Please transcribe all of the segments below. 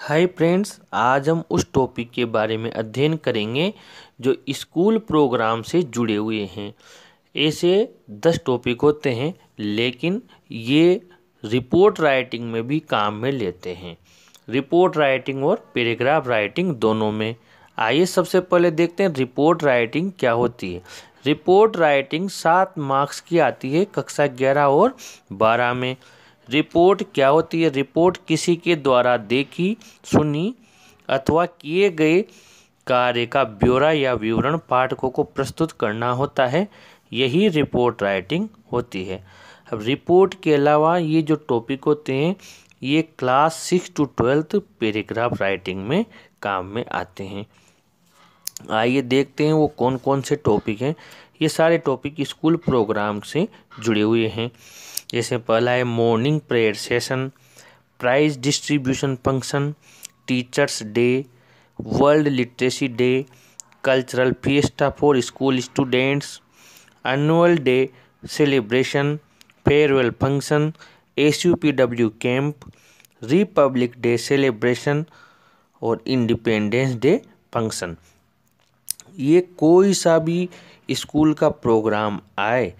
Hi friends आज हम उस टॉपिक के बारे में अध्ययन करेंगे जो स्कूल प्रोग्राम से जुड़े हुए हैं ऐसे दस टॉपिक होते हैं लेकिन ये रिपोर्ट राइटिंग में भी काम में लेते हैं रिपोर्ट राइटिंग और पैराग्राफ राइटिंग दोनों में आइए सबसे पहले देखते हैं रिपोर्ट राइटिंग क्या होती है रिपोर्ट राइटिंग सात मार्क्स की आती है कक्षा ग्यारह और बारह में रिपोर्ट क्या होती है रिपोर्ट किसी के द्वारा देखी सुनी अथवा किए गए कार्य का ब्यौरा या विवरण पाठकों को प्रस्तुत करना होता है यही रिपोर्ट राइटिंग होती है अब रिपोर्ट के अलावा ये जो टॉपिक होते हैं ये class six to twelfth paragraph writing में काम में आते हैं आइए देखते हैं वो कौन कौन से टॉपिक हैं ये सारे टॉपिक स्कूल प्रोग्राम से जुड़े हुए हैं जैसे पहला है morning prayer session prize distribution function teachers day world literacy day cultural fiesta for school students annual day celebration farewell function S U P W camp republic day celebration और independence day function ये कोई सा भी school का programme आए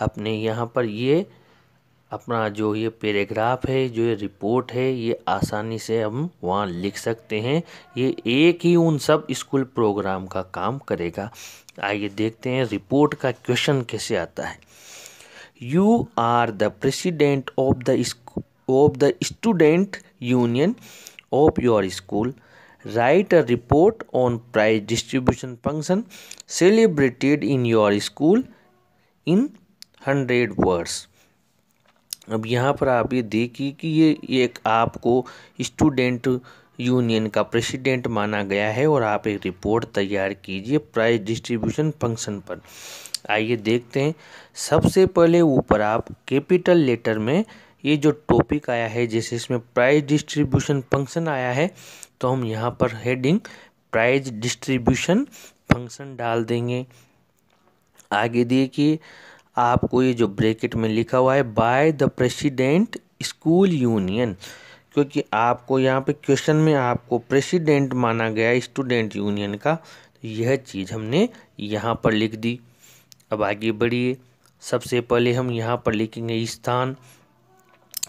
अपने यहाँ पर ये अपना जो ये पैराग्राफ है जो ये रिपोर्ट है ये आसानी से हम वहाँ लिख सकते हैं ये एक ही उन सब स्कूल प्रोग्राम का काम करेगा आइए देखते हैं रिपोर्ट का क्वेश्चन कैसे आता है you are the president of the of the student union of your school write a report on prize distribution function celebrated in your school in hundred words अब यहाँ पर आप ये देखिए कि ये एक आपको स्टूडेंट यूनियन का प्रेसिडेंट माना गया है और आप एक रिपोर्ट तैयार कीजिए प्राइस डिस्ट्रीब्यूशन फंक्शन पर आइए देखते हैं सबसे पहले ऊपर आप कैपिटल लेटर में ये जो टॉपिक आया है जैसे इसमें प्राइस डिस्ट्रीब्यूशन फंक्शन आया है तो हम यहाँ पर हेडिंग प्राइस डिस्ट्रीब्यूशन फंक्शन डाल देंगे आगे देखिए आपको ये जो ब्रैकेट में लिखा हुआ है by the president school union क्योंकि आपको यहाँ पे क्वेश्चन में आपको प्रेसिडेंट माना गया स्टूडेंट यूनियन का तो यह चीज़ हमने यहाँ पर लिख दी अब आगे बढ़िए सबसे पहले हम यहाँ पर लिखेंगे स्थान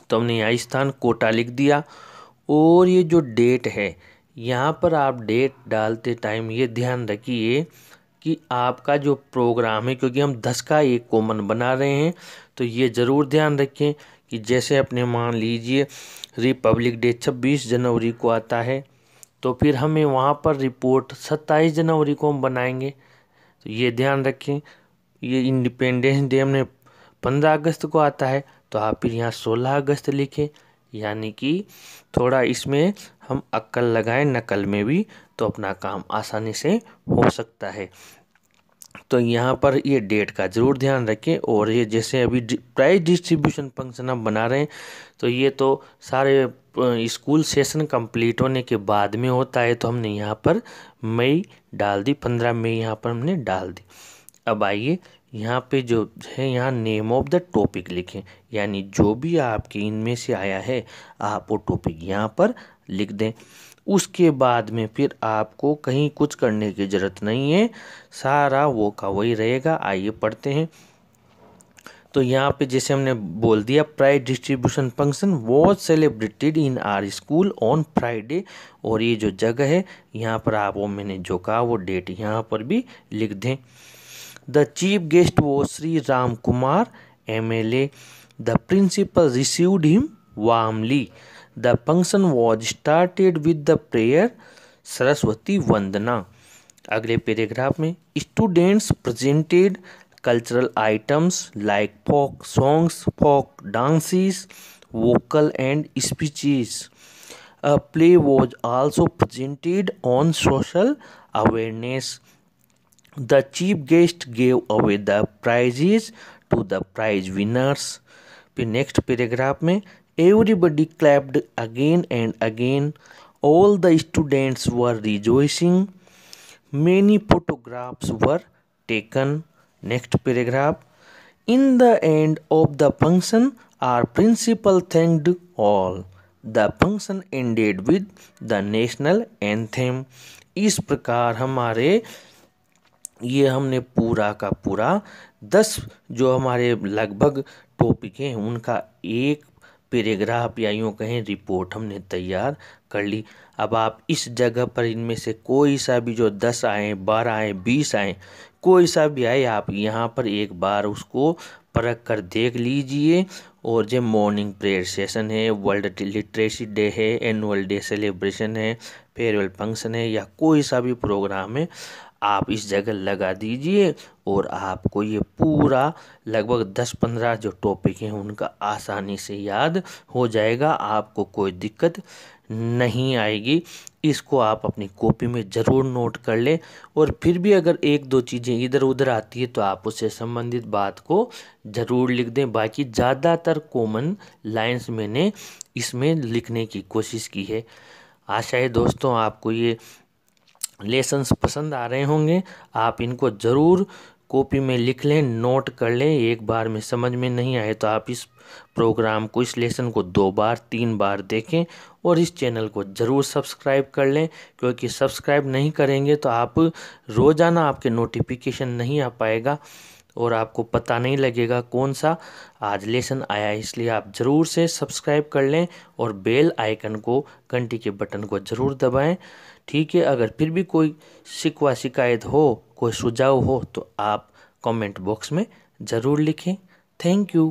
तो हमने यहाँ स्थान कोटा लिख दिया और ये जो डेट है यहाँ पर आप डेट डालते टाइम ये ध्यान रखिए कि आपका जो प्रोग्राम है क्योंकि हम दस का एक कॉमन बना रहे हैं तो ये ज़रूर ध्यान रखें कि जैसे अपने मान लीजिए रिपब्लिक डे छब्बीस जनवरी को आता है तो फिर हमें वहाँ पर रिपोर्ट सत्ताईस जनवरी को हम बनाएंगे तो ये ध्यान रखें ये इंडिपेंडेंस डे हमने पंद्रह अगस्त को आता है तो आप फिर यहाँ सोलह अगस्त लिखें यानी कि थोड़ा इसमें हम अक्ल लगाएं नकल में भी तो अपना काम आसानी से हो सकता है तो यहाँ पर ये डेट का ज़रूर ध्यान रखें और ये जैसे अभी प्राइस डिस्ट्रीब्यूशन फंक्शन हम बना रहे हैं तो ये तो सारे स्कूल सेशन कंप्लीट होने के बाद में होता है तो हमने यहाँ पर मई डाल दी पंद्रह मई यहाँ पर हमने डाल दी अब आइए यहाँ पे जो है यहाँ नेम ऑफ द टॉपिक लिखें यानी जो भी आपके इनमें से आया है आप वो टॉपिक यहाँ पर लिख दें उसके बाद में फिर आपको कहीं कुछ करने की ज़रूरत नहीं है सारा वो का वही रहेगा आइए पढ़ते हैं तो यहाँ पे जैसे हमने बोल दिया pride distribution function was celebrated in our school on Friday और ये जो जगह है यहाँ पर आप वो मैंने जो कहा वो डेट यहाँ पर भी लिख दें द चीफ गेस्ट वो Shri Ram Kumar M L A the principal received him warmly The function was started with the prayer Saraswati Vandana अगले पैराग्राफ में students presented cultural items like folk songs folk dances vocal and speeches a play was also presented on social awareness. The chief guest gave away the prizes to the prize winners. फिर next paragraph में Everybody clapped again and again. All the students were rejoicing. Many photographs were taken. Next paragraph. In the end of the function, our principal thanked all. The function ended with the national anthem. इस प्रकार हमारे ये हमने पूरा का पूरा दस जो हमारे लगभग टॉपिक हैं उनका एक पेरेग्राफ या यूँ कहें रिपोर्ट हमने तैयार कर ली अब आप इस जगह पर इनमें से कोई सा भी जो दस आए बारह आए बीस आए कोई सा भी आए आप यहाँ पर एक बार उसको परख कर देख लीजिए और जो मॉर्निंग प्रेयर सेशन है वर्ल्ड लिटरेसी डे है एनुअल डे सेलिब्रेशन है फेयरवेल फंक्शन है या कोई सा भी प्रोग्राम है आप इस जगह लगा दीजिए और आपको ये पूरा लगभग 10-15 जो टॉपिक हैं उनका आसानी से याद हो जाएगा आपको कोई दिक्कत नहीं आएगी इसको आप अपनी कॉपी में ज़रूर नोट कर लें और फिर भी अगर एक दो चीज़ें इधर उधर आती है तो आप उससे संबंधित बात को ज़रूर लिख दें बाकी ज़्यादातर कॉमन लाइंस मैंने इसमें लिखने की कोशिश की है आशा है दोस्तों आपको ये लेसन्स पसंद आ रहे होंगे आप इनको ज़रूर कॉपी में लिख लें नोट कर लें एक बार में समझ में नहीं आए तो आप इस प्रोग्राम को इस लेसन को दो बार तीन बार देखें और इस चैनल को ज़रूर सब्सक्राइब कर लें क्योंकि सब्सक्राइब नहीं करेंगे तो आप रोज़ाना आपके नोटिफिकेशन नहीं आ पाएगा और आपको पता नहीं लगेगा कौन सा आज लेसन आया है इसलिए आप ज़रूर से सब्सक्राइब कर लें और बेल आइकन को घंटी के बटन को ज़रूर दबाएं ठीक है अगर फिर भी कोई शिकवा शिकायत हो कोई सुझाव हो तो आप कमेंट बॉक्स में ज़रूर लिखें थैंक यू